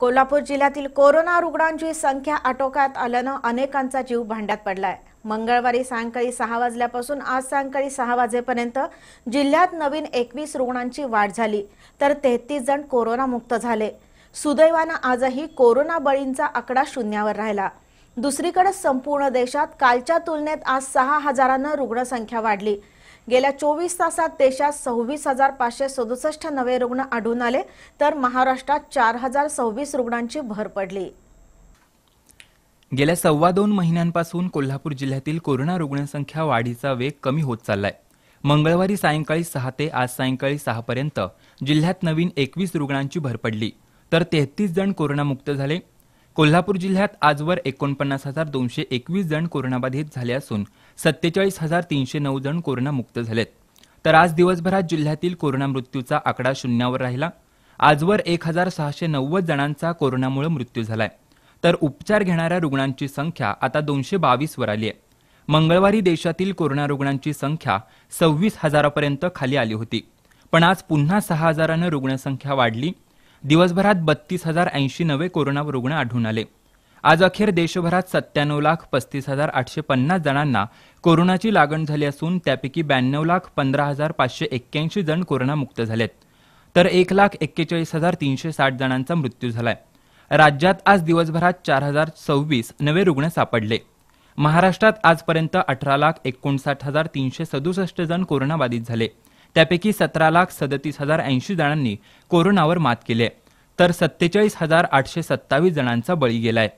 कोल्हापूर जिल्ह्यातील कोरोना रुग्णांची संख्या आटोक्यात आल्यानं अनेकांचा जीव भांड्यात पडलाय मंगळवारी सायंकाळी सहा वाजल्यापासून आज सायंकाळी सहा वाजेपर्यंत जिल्ह्यात नवीन एकवीस रुग्णांची वाढ झाली तर तेहतीस जण कोरोनामुक्त झाले सुदैवानं आजही कोरोना बळींचा आकडा शून्यावर राहिला दुसरीकडे संपूर्ण देशात कालच्या तुलनेत आज सहा हजारानं रुग्णसंख्या वाढली गेल्या चोवीस तासात देशात सव्वीस हजार पाचशे सदुसष्ट नवे रुग्ण आढळून आले तर महाराष्ट्रात चार हजार सव्वीस रुग्णांची भर पडली गेल्या सव्वा दोन महिन्यांपासून कोल्हापूर जिल्ह्यातील कोरोना रुग्णसंख्या वाढीचा वेग कमी होत चाललाय मंगळवारी सायंकाळी सहा ते आज सायंकाळी सहापर्यंत जिल्ह्यात नवीन एकवीस रुग्णांची भर पडली तर तेहतीस जण कोरोनामुक्त झाले कोल्हापूर जिल्ह्यात आजवर एकोणपन्नास हजार दोनशे एकवीस जण कोरोनाबाधित झाले असून सत्तेचाळीस हजार तीनशे नऊ जण कोरोनामुक्त झालेत तर आज दिवसभरात जिल्ह्यातील कोरोना मृत्यूचा आकडा शून्यावर राहिला आजवर एक हजार सहाशे नव्वद जणांचा कोरोनामुळे मृत्यू झालाय तर उपचार घेणाऱ्या रुग्णांची संख्या आता दोनशे बावीसवर आली आहे मंगळवारी देशातील कोरोना रुग्णांची संख्या सव्वीस हजारापर्यंत खाली आली होती पण आज पुन्हा सहा हजारानं रुग्णसंख्या वाढली दिवसभरात बत्तीस हजार ऐंशी नवे कोरोना रुग्ण आढळून आले आज अखेर देशभरात सत्त्याण्णव लाख पस्तीस हजार आठशे पन्नास जणांना कोरोनाची लागण झाली असून त्यापैकी ब्याण्णव लाख पंधरा हजार पाचशे एक्क्याऐंशी जण कोरोनामुक्त झालेत तर एक लाख एक्केचाळीस हजार तीनशे साठ जणांचा मृत्यू झालाय राज्यात आज दिवसभरात चार हजार सव्वीस नवे रुग्ण सापडले महाराष्ट्रात आजपर्यंत अठरा लाख एकोणसाठ हजार तीनशे सदुसष्ट जण कोरोनाबाधित झाले त्यापैकी सतरा लाख सदतीस हजार ऐंशी जणांनी कोरोनावर मात केली तर सत्तेचाळीस हजार आठशे सत्तावीस जणांचा बळी गेलाय